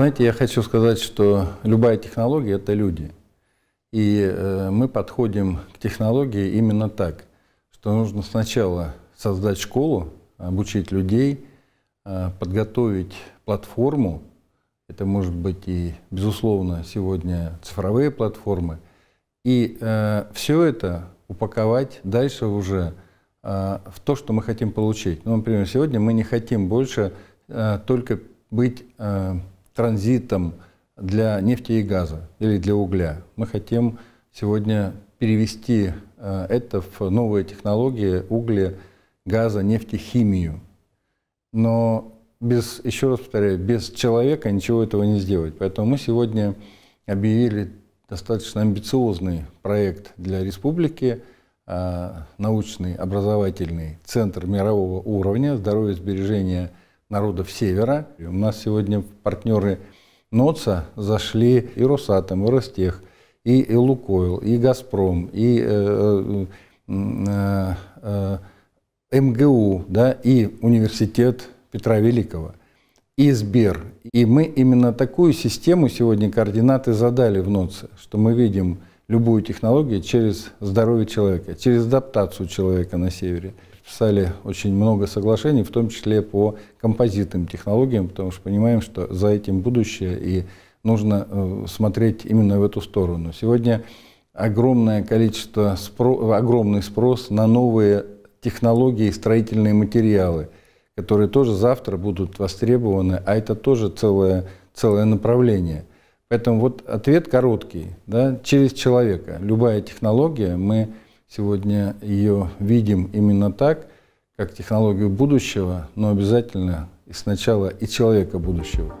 Знаете, я хочу сказать, что любая технология – это люди. И э, мы подходим к технологии именно так, что нужно сначала создать школу, обучить людей, э, подготовить платформу. Это может быть и, безусловно, сегодня цифровые платформы. И э, все это упаковать дальше уже в то, что мы хотим получить. Ну, например, сегодня мы не хотим больше только быть транзитом для нефти и газа или для угля. Мы хотим сегодня перевести э, это в новые технологии угля, газа, нефтехимию. Но без, еще раз повторяю, без человека ничего этого не сделать. Поэтому мы сегодня объявили достаточно амбициозный проект для республики, э, научный образовательный центр мирового уровня «Здоровье сбережения» народов Севера. И у нас сегодня партнеры НОЦа зашли и Росатом, и Ростех, и, и Лукойл, и Газпром, и э, э, э, э, МГУ, да, и университет Петра Великого, и Сбер. И мы именно такую систему сегодня координаты задали в НОЦе, что мы видим любую технологию через здоровье человека, через адаптацию человека на севере – подписали очень много соглашений, в том числе по композитным технологиям, потому что понимаем, что за этим будущее и нужно э, смотреть именно в эту сторону. Сегодня огромное количество, спро, огромный спрос на новые технологии и строительные материалы, которые тоже завтра будут востребованы, а это тоже целое, целое направление. Поэтому вот ответ короткий, да, через человека. Любая технология, мы сегодня ее видим именно так, как технологию будущего, но обязательно и сначала и человека будущего.